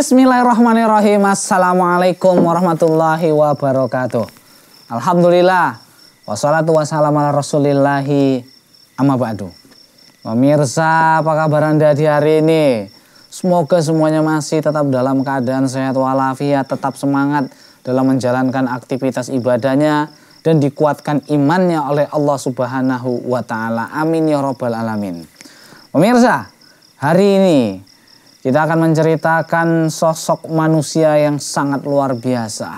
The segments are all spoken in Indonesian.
Bismillahirrahmanirrahim. Assalamualaikum warahmatullahi wabarakatuh. Alhamdulillah. Wassalatu wassalamu ala rasulillahi amma ba'du. Pemirsa, apa kabar Anda di hari ini? Semoga semuanya masih tetap dalam keadaan sehat walafiat, tetap semangat dalam menjalankan aktivitas ibadahnya dan dikuatkan imannya oleh Allah Subhanahu wa taala. Amin ya rabbal alamin. Pemirsa, hari ini kita akan menceritakan sosok manusia yang sangat luar biasa.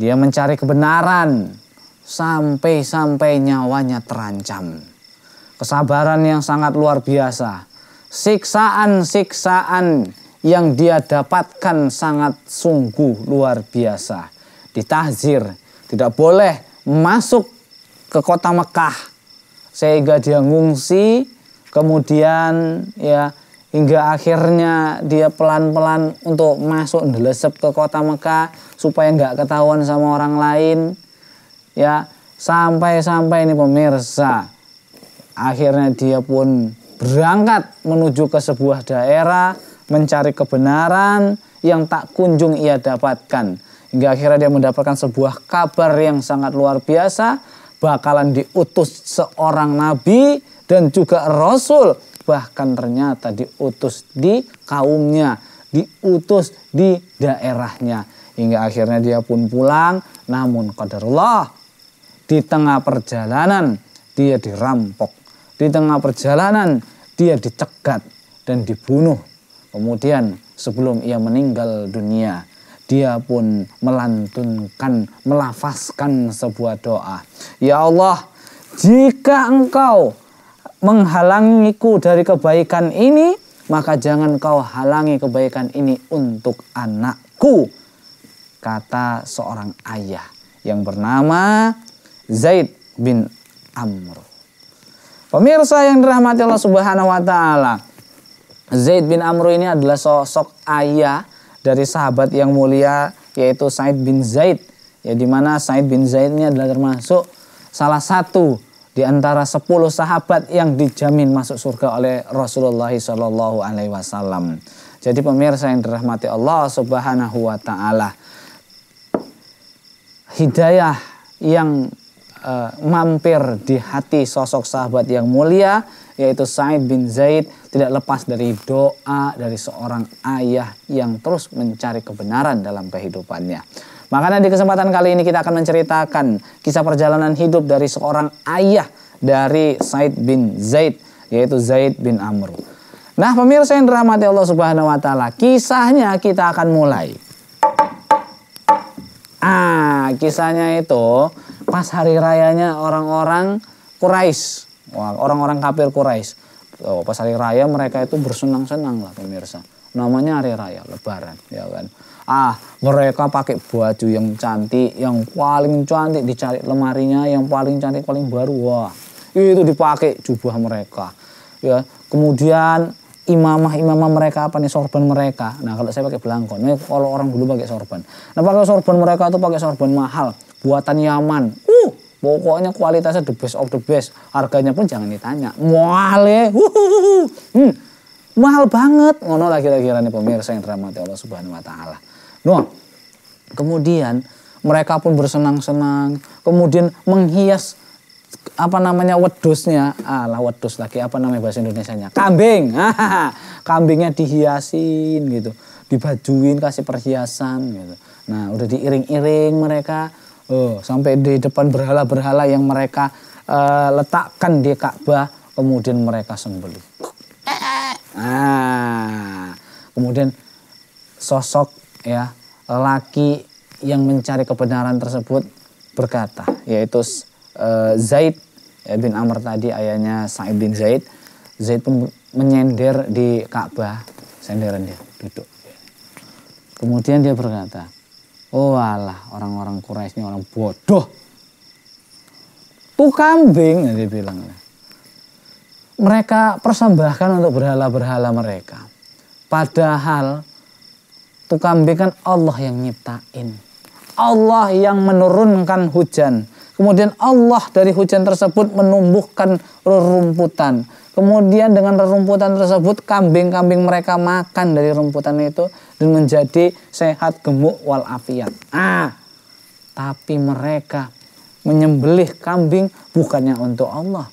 Dia mencari kebenaran sampai-sampai nyawanya terancam. Kesabaran yang sangat luar biasa. Siksaan-siksaan yang dia dapatkan sangat sungguh luar biasa. Ditahzir, tidak boleh masuk ke kota Mekah. Sehingga dia ngungsi, kemudian ya hingga akhirnya dia pelan-pelan untuk masuk ngelesep ke kota Mekah supaya nggak ketahuan sama orang lain ya sampai-sampai ini pemirsa akhirnya dia pun berangkat menuju ke sebuah daerah mencari kebenaran yang tak kunjung ia dapatkan hingga akhirnya dia mendapatkan sebuah kabar yang sangat luar biasa bakalan diutus seorang nabi dan juga rasul bahkan ternyata diutus di kaumnya, diutus di daerahnya. Hingga akhirnya dia pun pulang, namun kaderullah di tengah perjalanan dia dirampok. Di tengah perjalanan dia dicegat dan dibunuh. Kemudian sebelum ia meninggal dunia, dia pun melantunkan, melafaskan sebuah doa. Ya Allah, jika engkau menghalangiku dari kebaikan ini, maka jangan kau halangi kebaikan ini untuk anakku. Kata seorang ayah yang bernama Zaid bin Amr. Pemirsa yang dirahmati Allah Subhanahu wa taala. Zaid bin Amr ini adalah sosok ayah dari sahabat yang mulia yaitu Said bin Zaid. Ya dimana Said bin Zaid ini adalah termasuk salah satu di antara 10 sahabat yang dijamin masuk surga oleh Rasulullah Shallallahu Alaihi Wasallam. Jadi pemirsa yang dirahmati Allah Subhanahu Wa Taala, hidayah yang uh, mampir di hati sosok sahabat yang mulia yaitu Said bin Zaid tidak lepas dari doa dari seorang ayah yang terus mencari kebenaran dalam kehidupannya. Makanya di kesempatan kali ini kita akan menceritakan kisah perjalanan hidup dari seorang ayah dari Said bin Zaid yaitu Zaid bin Amr. Nah, pemirsa yang dirahmati Allah Subhanahu wa taala, kisahnya kita akan mulai. Ah, kisahnya itu pas hari rayanya orang-orang Quraisy, orang-orang kafir Quraisy. Oh, pas hari raya mereka itu bersenang-senang lah pemirsa. Namanya hari raya Lebaran, ya kan. Ah, mereka pakai baju yang cantik, yang paling cantik dicari lemarinya, yang paling cantik paling baru. Wah, itu dipakai jubah mereka. Ya, kemudian imamah-imamah mereka apa nih sorban mereka. Nah, kalau saya pakai belangkon, nah, kalau orang dulu pakai sorban. Nah, pakai sorban mereka itu pakai sorban mahal, buatan Yaman. Uh, pokoknya kualitasnya the best of the best. Harganya pun jangan ditanya. mahal ya. Hmm mahal banget ngono lagi-lagi rani pemirsa yang dirahmati Allah Subhanahu wa taala. Noah. Kemudian mereka pun bersenang-senang, kemudian menghias apa namanya wedusnya, alah wedus lagi apa namanya bahasa Indonesia-nya kambing, kambingnya dihiasin gitu, dibajuin kasih perhiasan gitu. Nah udah diiring-iring mereka, oh, sampai di depan berhala-berhala yang mereka uh, letakkan di Ka'bah, kemudian mereka sembelih. Eh, eh. Ah, kemudian sosok ya laki yang mencari kebenaran tersebut berkata yaitu eh, Zaid bin Amr tadi ayahnya Sa'id bin Zaid Zaid pun menyender di Ka'bah senderan dia duduk kemudian dia berkata oh alah orang-orang Quraisy ini orang bodoh tuh kambing dia bilang mereka persembahkan untuk berhala-berhala mereka padahal Tuh kambing kan Allah yang nyiptain. Allah yang menurunkan hujan. Kemudian Allah dari hujan tersebut menumbuhkan rerumputan. Kemudian dengan rerumputan tersebut kambing-kambing mereka makan dari rumputan itu dan menjadi sehat gemuk walafiat. Ah, tapi mereka menyembelih kambing bukannya untuk Allah.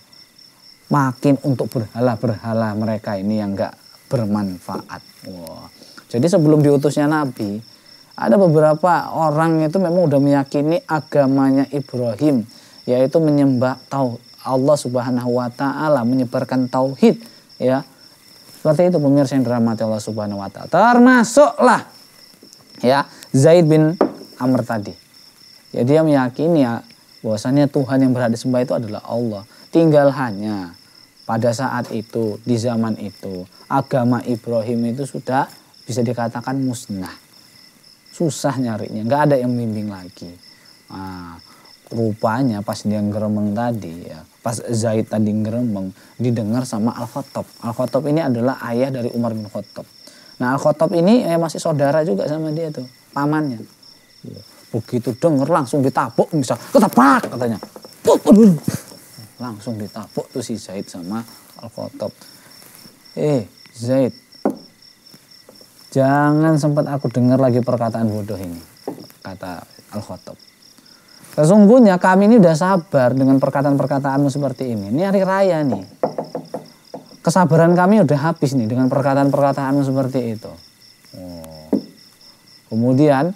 Makin untuk berhala-berhala mereka ini yang gak bermanfaat. Wah. Wow. Jadi sebelum diutusnya Nabi, ada beberapa orang itu memang udah meyakini agamanya Ibrahim, yaitu menyembah tauhid Allah Subhanahu wa taala, menyebarkan tauhid, ya. Seperti itu pemirsa yang dirahmati Allah Subhanahu wa taala. Termasuklah ya Zaid bin Amr tadi. Ya dia meyakini ya bahwasanya Tuhan yang berhak disembah itu adalah Allah. Tinggal hanya pada saat itu, di zaman itu, agama Ibrahim itu sudah bisa dikatakan musnah. Susah nyarinya, nggak ada yang membimbing lagi. Nah, rupanya pas dia ngeremeng tadi ya, pas Zaid tadi ngeremeng didengar sama Al-Khattab. Al-Khattab ini adalah ayah dari Umar bin Khattab. Nah Al-Khattab ini eh, masih saudara juga sama dia tuh, pamannya. Iya, begitu denger langsung ditabuk misal, ketepak katanya. Langsung ditabuk tuh si Zaid sama Al-Khattab. Eh Zaid, Jangan sempat aku dengar lagi perkataan bodoh ini, kata Al-Khattab. Sesungguhnya kami ini sudah sabar dengan perkataan-perkataanmu seperti ini. Ini hari raya nih. Kesabaran kami udah habis nih dengan perkataan-perkataanmu seperti itu. Oh. Kemudian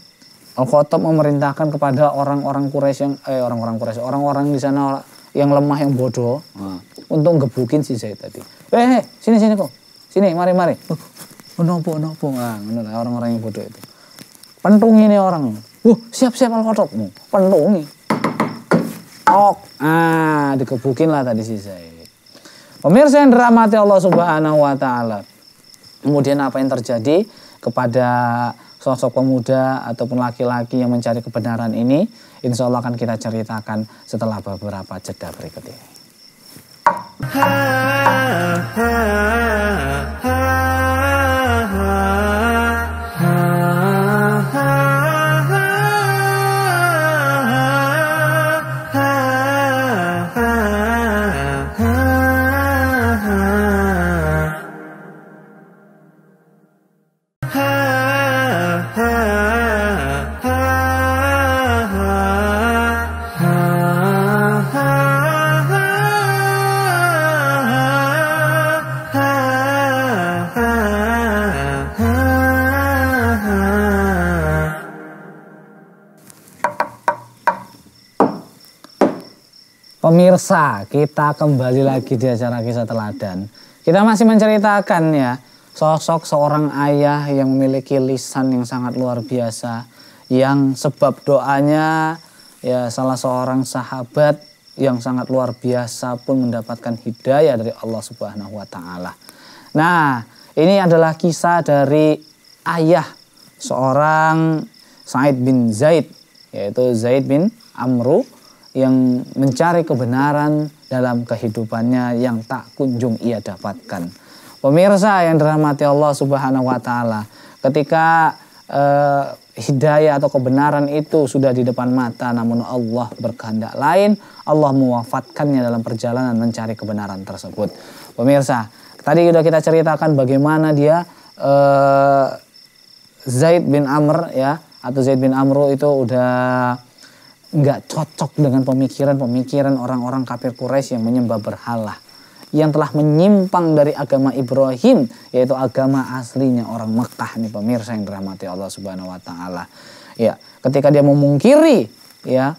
Al-Khattab memerintahkan kepada orang-orang Quraisy yang eh orang-orang Quraisy, orang-orang di sana yang lemah yang bodoh nah. untuk gebukin si Zaid tadi. Eh, eh, sini sini kok. Sini, mari mari. Menopo nopo ah, orang-orang yang bodoh itu. Pentungi ini orang. uh siap-siap al alkotot. Pentungi. Ok. Ah, dikebukin lah tadi si saya. Pemirsa yang dirahmati Allah Subhanahu wa taala. Kemudian apa yang terjadi kepada sosok pemuda ataupun laki-laki yang mencari kebenaran ini, insya Allah akan kita ceritakan setelah beberapa jeda berikut ini. Ha, ha, ha, ha. Pemirsa, kita kembali lagi di acara kisah teladan. Kita masih menceritakan ya, sosok seorang ayah yang memiliki lisan yang sangat luar biasa. Yang sebab doanya ya salah seorang sahabat yang sangat luar biasa pun mendapatkan hidayah dari Allah Subhanahu wa taala. Nah, ini adalah kisah dari ayah seorang Said bin Zaid yaitu Zaid bin Amru yang mencari kebenaran dalam kehidupannya yang tak kunjung ia dapatkan. Pemirsa yang dirahmati Allah Subhanahu wa taala, ketika eh, hidayah atau kebenaran itu sudah di depan mata namun Allah berkehendak lain, Allah mewafatkannya dalam perjalanan mencari kebenaran tersebut. Pemirsa, tadi sudah kita ceritakan bagaimana dia eh, Zaid bin Amr ya atau Zaid bin Amru itu udah nggak cocok dengan pemikiran-pemikiran orang-orang kafir Quraisy yang menyembah berhala yang telah menyimpang dari agama Ibrahim yaitu agama aslinya orang Mekah nih pemirsa yang dirahmati Allah Subhanahu wa taala. Ya, ketika dia memungkiri ya,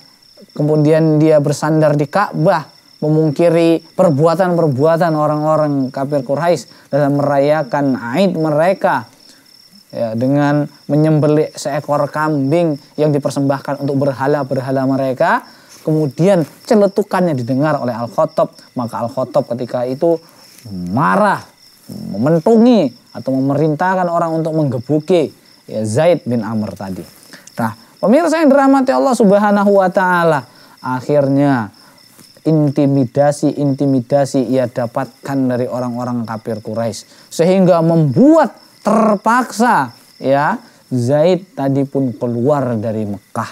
kemudian dia bersandar di Ka'bah memungkiri perbuatan-perbuatan orang-orang kafir Quraisy dalam merayakan Aid mereka ya, dengan menyembelih seekor kambing yang dipersembahkan untuk berhala-berhala mereka. Kemudian celetukannya didengar oleh al khotob Maka al khotob ketika itu marah, mementungi atau memerintahkan orang untuk menggebuki ya, Zaid bin Amr tadi. Nah, pemirsa yang dirahmati Allah Subhanahu wa taala, akhirnya intimidasi-intimidasi ia dapatkan dari orang-orang kafir Quraisy sehingga membuat terpaksa ya Zaid tadi pun keluar dari Mekah.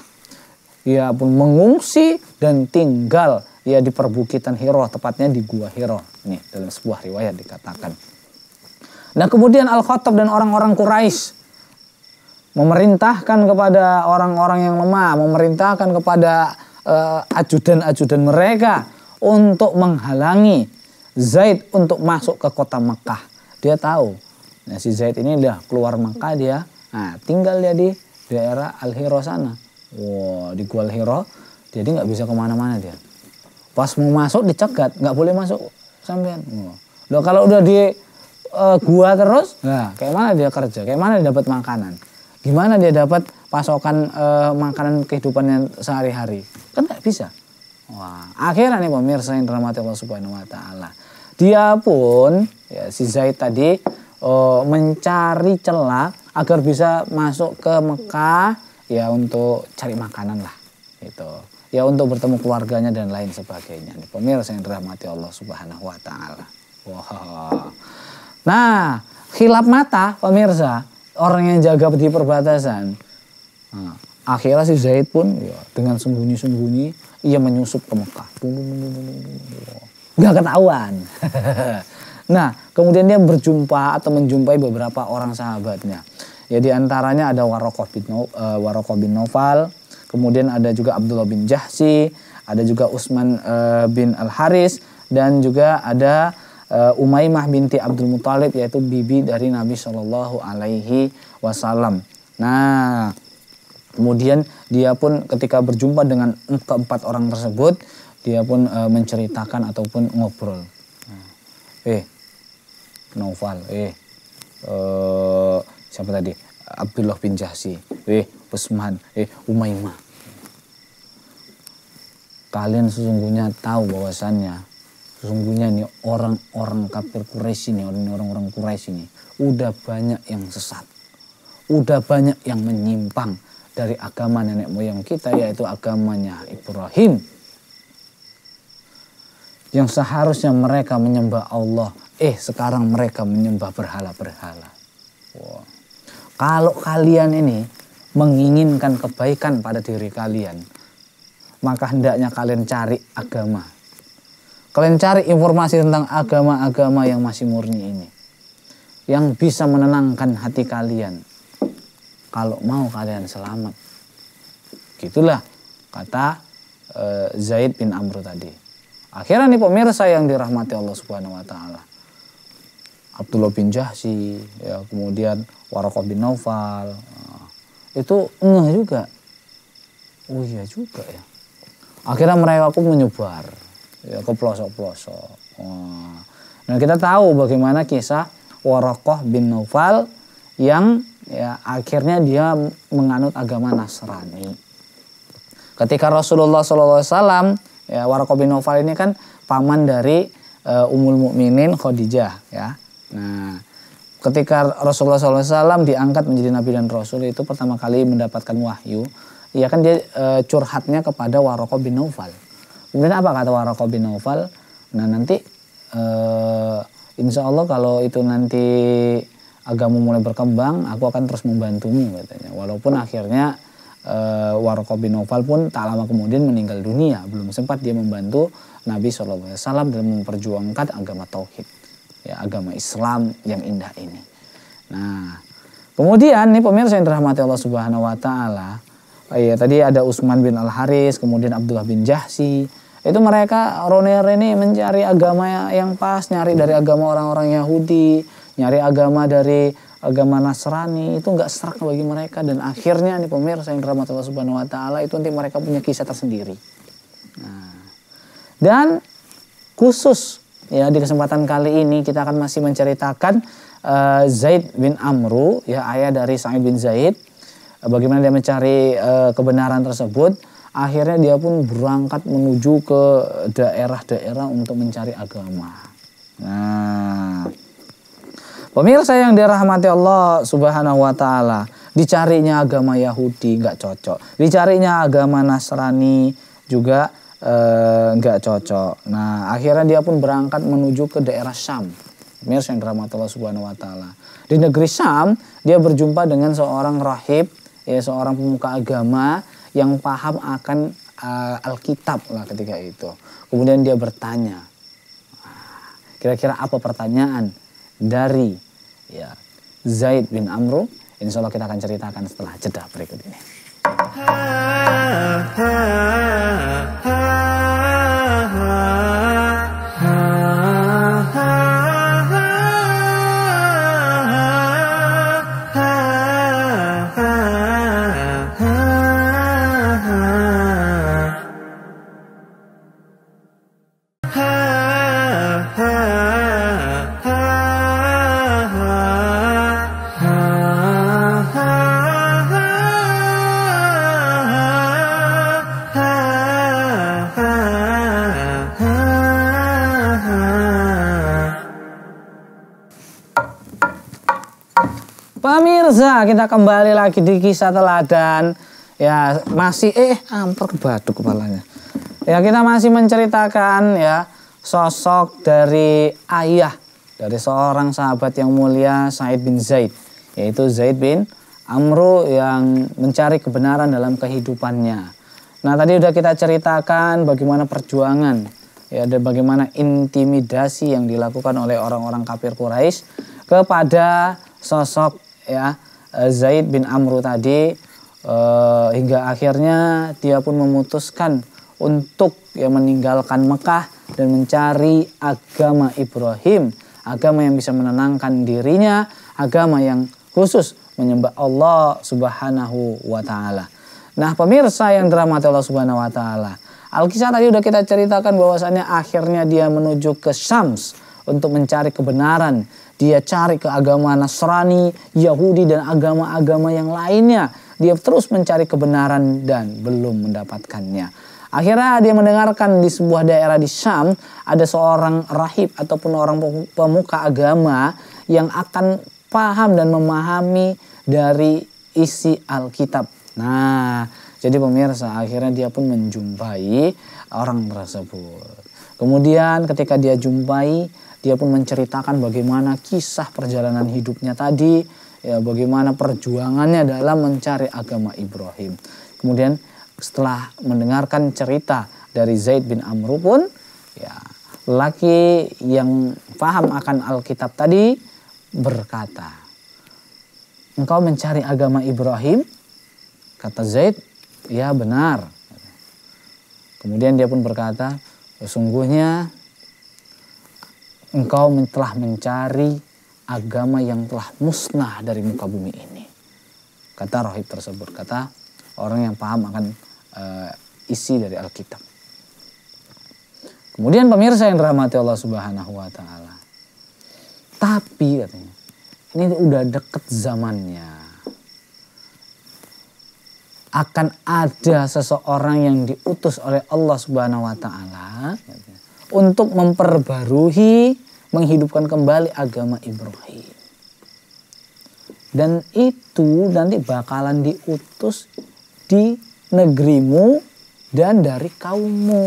Ia pun mengungsi dan tinggal ya di perbukitan Hiro, tepatnya di Gua Hiro. Nih, dalam sebuah riwayat dikatakan. Nah, kemudian Al-Khattab dan orang-orang Quraisy memerintahkan kepada orang-orang yang lemah, memerintahkan kepada eh, ajudan-ajudan uh, mereka untuk menghalangi Zaid untuk masuk ke kota Mekah. Dia tahu Nah si Zaid ini udah keluar Mekah dia, nah tinggal dia di daerah Al Hiro sana. wow, di Gua Al Hiro, jadi nggak bisa kemana-mana dia. Pas mau masuk dicegat, nggak boleh masuk sampean. Wow. Loh kalau udah di uh, gua terus, nah kayak mana dia kerja, kayak mana dia dapat makanan, gimana dia dapat pasokan uh, makanan kehidupannya sehari-hari, kan nggak bisa. Wah, akhirnya nih pemirsa yang dramatik Allah Subhanahu wa taala. Dia pun ya si Zaid tadi uh, mencari celah agar bisa masuk ke Mekah ya untuk cari makanan lah itu ya untuk bertemu keluarganya dan lain sebagainya nih pemirsa yang dirahmati Allah Subhanahu wa taala. Wow. Nah, khilaf mata pemirsa, orang yang jaga di perbatasan. Nah, akhirnya si Zaid pun ya, dengan sembunyi-sembunyi ia menyusup ke Mekah. Gak ketahuan. Nah, kemudian dia berjumpa atau menjumpai beberapa orang sahabatnya. Ya di antaranya ada Warokoh bin, uh, Waroko bin Noval, eh, kemudian ada juga Abdullah bin Jahsi, ada juga Usman uh, bin Al Haris dan juga ada uh, eh, Umaymah binti Abdul Muthalib yaitu bibi dari Nabi Shallallahu alaihi wasallam. Nah, kemudian dia pun ketika berjumpa dengan keempat orang tersebut, dia pun uh, menceritakan ataupun ngobrol. eh Novel, eh eh siapa tadi Abdullah bin Jahsi eh Usman eh Umayma. kalian sesungguhnya tahu bahwasannya sesungguhnya nih orang-orang kafir Quraisy ini orang-orang Quraisy ini udah banyak yang sesat udah banyak yang menyimpang dari agama nenek moyang kita yaitu agamanya Ibrahim yang seharusnya mereka menyembah Allah, eh sekarang mereka menyembah berhala-berhala. Wow. Kalau kalian ini menginginkan kebaikan pada diri kalian, maka hendaknya kalian cari agama. Kalian cari informasi tentang agama-agama yang masih murni ini. Yang bisa menenangkan hati kalian. Kalau mau kalian selamat. Gitulah kata eh, Zaid bin Amr tadi. Akhirnya nih pemirsa yang dirahmati Allah Subhanahu wa taala. Abdullah bin Jahsi, ya kemudian Waraqah bin Naufal. Eh, itu ngeh juga. Oh iya juga ya. Akhirnya mereka aku menyebar ya ke pelosok-pelosok. Nah, kita tahu bagaimana kisah Waraqah bin Naufal yang ya akhirnya dia menganut agama Nasrani. Ketika Rasulullah SAW Ya, bin Nawfal ini kan paman dari uh, eh, Umul Mukminin Khadijah ya. Nah, ketika Rasulullah SAW diangkat menjadi nabi dan rasul itu pertama kali mendapatkan wahyu, ya kan dia e, curhatnya kepada Waroko bin Naufal. Kemudian apa kata Waroko bin Naufal? Nah nanti e, insya Allah kalau itu nanti agama mulai berkembang, aku akan terus membantumu katanya. Walaupun akhirnya uh, eh, Warqa bin Nawfal pun tak lama kemudian meninggal dunia. Belum sempat dia membantu Nabi SAW dalam memperjuangkan agama Tauhid. Ya, agama Islam yang indah ini. Nah, kemudian nih pemirsa yang dirahmati Allah Subhanahu wa taala, ya tadi ada Utsman bin Al Haris, kemudian Abdullah bin Jahsi. Itu mereka Roner ini mencari agama yang pas, nyari dari agama orang-orang Yahudi, nyari agama dari agama Nasrani itu nggak serak bagi mereka dan akhirnya nih pemirsa yang dirahmati Allah Subhanahu wa taala itu nanti mereka punya kisah tersendiri. Nah, dan khusus ya di kesempatan kali ini kita akan masih menceritakan uh, Zaid bin Amru ya ayah dari Sa'id bin Zaid uh, bagaimana dia mencari uh, kebenaran tersebut akhirnya dia pun berangkat menuju ke daerah-daerah untuk mencari agama. Nah, Pemirsa yang dirahmati Allah Subhanahu wa taala, dicarinya agama Yahudi nggak cocok, dicarinya agama Nasrani juga eh, nggak eh, cocok. Nah, akhirnya dia pun berangkat menuju ke daerah Syam. Pemirsa yang dirahmati Allah Subhanahu wa taala. Di negeri Syam, dia berjumpa dengan seorang rahib, ya seorang pemuka agama yang paham akan uh, Alkitab lah ketika itu. Kemudian dia bertanya, kira-kira apa pertanyaan dari ya Zaid bin Amru. Insya Allah kita akan ceritakan setelah jeda berikut ini. Ha, ha, ha. Pemirsa, kita kembali lagi di kisah teladan. Ya, masih eh amper kebaduk kepalanya. Ya, kita masih menceritakan ya sosok dari ayah dari seorang sahabat yang mulia Said bin Zaid, yaitu Zaid bin Amru yang mencari kebenaran dalam kehidupannya. Nah, tadi sudah kita ceritakan bagaimana perjuangan ya dan bagaimana intimidasi yang dilakukan oleh orang-orang kafir Quraisy kepada sosok ya eh, Zaid bin Amru tadi eh, hingga akhirnya dia pun memutuskan untuk ya meninggalkan Mekah dan mencari agama Ibrahim, agama yang bisa menenangkan dirinya, agama yang khusus menyembah Allah Subhanahu wa taala. Nah, pemirsa yang dirahmati Allah Subhanahu wa taala. Alkisah tadi sudah kita ceritakan bahwasannya akhirnya dia menuju ke Syams untuk mencari kebenaran dia cari ke agama Nasrani, Yahudi, dan agama-agama yang lainnya. Dia terus mencari kebenaran dan belum mendapatkannya. Akhirnya dia mendengarkan di sebuah daerah di Syam ada seorang rahib ataupun orang pemuka agama yang akan paham dan memahami dari isi Alkitab. Nah, jadi pemirsa akhirnya dia pun menjumpai orang tersebut. Kemudian ketika dia jumpai dia pun menceritakan bagaimana kisah perjalanan hidupnya tadi, ya bagaimana perjuangannya dalam mencari agama Ibrahim. Kemudian setelah mendengarkan cerita dari Zaid bin Amr pun, ya laki yang paham akan Alkitab tadi berkata, engkau mencari agama Ibrahim? Kata Zaid, ya benar. Kemudian dia pun berkata, sesungguhnya engkau telah mencari agama yang telah musnah dari muka bumi ini. Kata rohib tersebut, kata orang yang paham akan e, isi dari Alkitab. Kemudian pemirsa yang dirahmati Allah Subhanahu wa taala. Tapi katanya, ini udah deket zamannya. Akan ada seseorang yang diutus oleh Allah Subhanahu wa taala untuk memperbarui menghidupkan kembali agama Ibrahim. Dan itu nanti bakalan diutus di negerimu dan dari kaummu.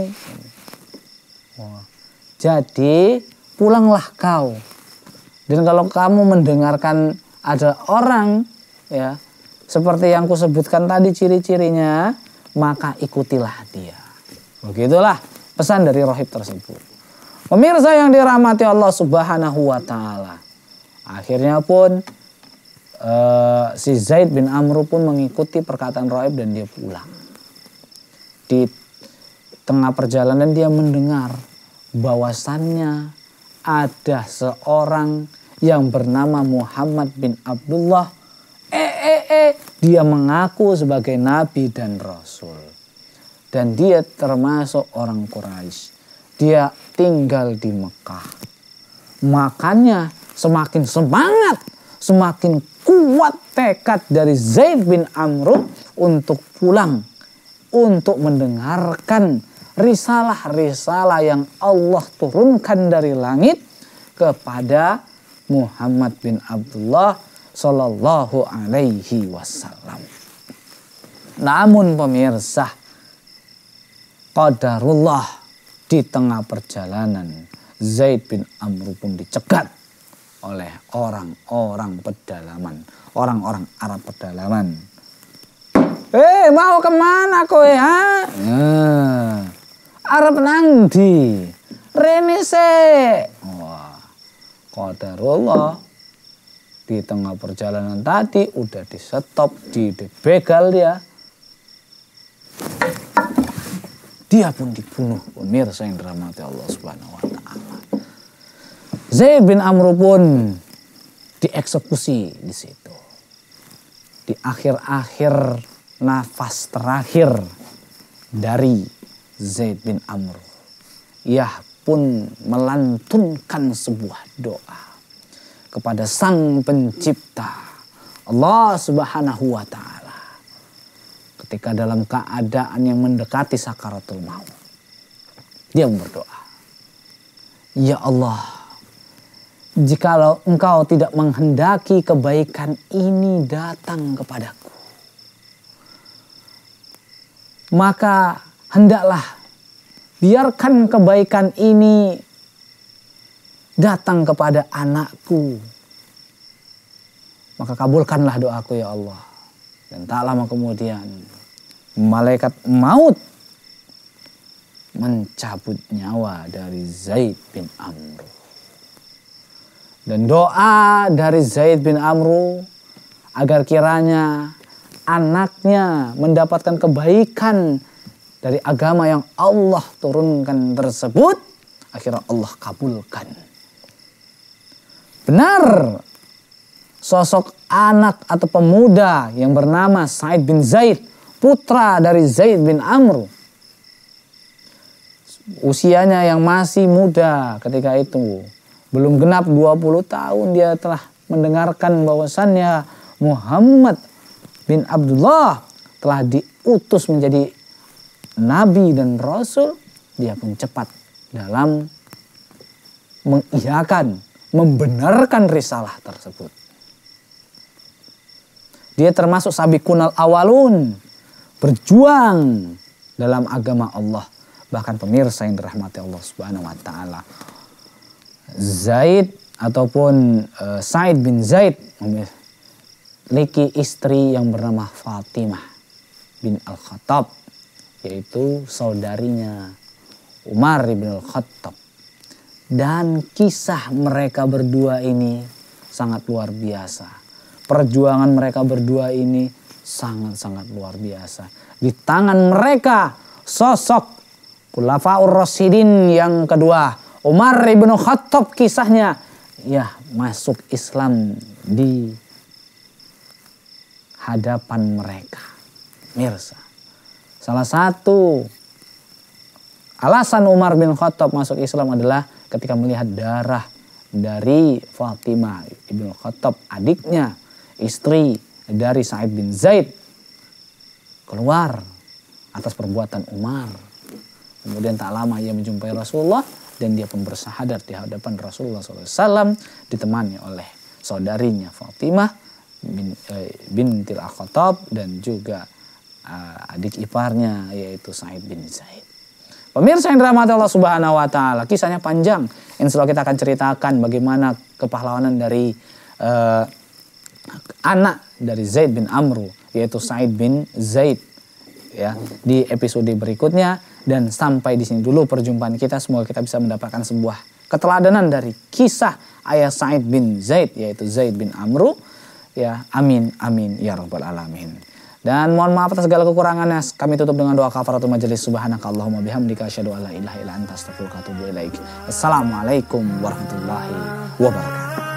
Jadi pulanglah kau. Dan kalau kamu mendengarkan ada orang ya seperti yang kusebutkan tadi ciri-cirinya, maka ikutilah dia. Begitulah pesan dari rohib tersebut. Pemirsa yang dirahmati Allah Subhanahu wa taala. Akhirnya pun uh, si Zaid bin Amru pun mengikuti perkataan Raib dan dia pulang. Di tengah perjalanan dia mendengar bahwasannya ada seorang yang bernama Muhammad bin Abdullah. Eh, eh, eh, dia mengaku sebagai nabi dan rasul. Dan dia termasuk orang Quraisy. Dia tinggal di Mekah. Makanya semakin semangat, semakin kuat tekad dari Zaid bin Amr untuk pulang. Untuk mendengarkan risalah-risalah yang Allah turunkan dari langit kepada Muhammad bin Abdullah sallallahu Alaihi Wasallam. Namun pemirsa, qadarullah di tengah perjalanan Zaid bin Amru pun dicegat oleh orang-orang pedalaman. Orang-orang Arab pedalaman. Eh hey, mau kemana kowe ya? Ya. Arab nang di. Rene kota Wah. Qadarullah. Di tengah perjalanan tadi udah di stop, di begal dia. Dia pun dibunuh pemirsa yang dirahmati Allah Subhanahu wa taala. Zaid bin Amr pun dieksekusi di situ. Di akhir-akhir nafas terakhir dari Zaid bin Amr. Ia pun melantunkan sebuah doa kepada Sang Pencipta Allah Subhanahu wa taala ketika dalam keadaan yang mendekati sakaratul maut. Dia berdoa. Ya Allah, jikalau engkau tidak menghendaki kebaikan ini datang kepadaku. Maka hendaklah biarkan kebaikan ini datang kepada anakku. Maka kabulkanlah doaku ya Allah. Dan tak lama kemudian malaikat maut mencabut nyawa dari Zaid bin Amru. Dan doa dari Zaid bin Amru agar kiranya anaknya mendapatkan kebaikan dari agama yang Allah turunkan tersebut akhirnya Allah kabulkan. Benar. Sosok anak atau pemuda yang bernama Said bin Zaid putra dari Zaid bin Amr. Usianya yang masih muda ketika itu. Belum genap 20 tahun dia telah mendengarkan bahwasannya Muhammad bin Abdullah telah diutus menjadi nabi dan rasul. Dia pun cepat dalam mengiyakan, membenarkan risalah tersebut. Dia termasuk sabikunal awalun berjuang dalam agama Allah. Bahkan pemirsa yang dirahmati Allah Subhanahu wa taala. Zaid ataupun uh, Said bin Zaid memiliki istri yang bernama Fatimah bin Al-Khattab yaitu saudarinya Umar bin Al-Khattab. Dan kisah mereka berdua ini sangat luar biasa. Perjuangan mereka berdua ini sangat-sangat luar biasa. Di tangan mereka sosok Kulafaur Rasidin yang kedua. Umar ibnu Khattab kisahnya. Ya masuk Islam di hadapan mereka. Mirsa. Salah satu alasan Umar bin Khattab masuk Islam adalah ketika melihat darah dari Fatimah ibnu Khattab adiknya, istri dari Sa'id bin Zaid keluar atas perbuatan Umar. Kemudian tak lama ia menjumpai Rasulullah dan dia pun bersahadat di hadapan Rasulullah SAW ditemani oleh saudarinya Fatimah bin, eh, bintil Akhotob dan juga eh, adik iparnya yaitu Sa'id bin Zaid. Pemirsa yang dirahmati Allah Subhanahu wa taala, kisahnya panjang. Insya Allah kita akan ceritakan bagaimana kepahlawanan dari eh, anak dari Zaid bin Amru yaitu Said bin Zaid ya di episode berikutnya dan sampai di sini dulu perjumpaan kita semoga kita bisa mendapatkan sebuah keteladanan dari kisah ayah Said bin Zaid yaitu Zaid bin Amru ya amin amin ya rabbal alamin dan mohon maaf atas segala kekurangannya. Kami tutup dengan doa kafaratul majelis subhanakallahumma bihamdika asyhadu alla ilaha illa anta astaghfiruka wa atubu ilaik. Assalamualaikum warahmatullahi wabarakatuh.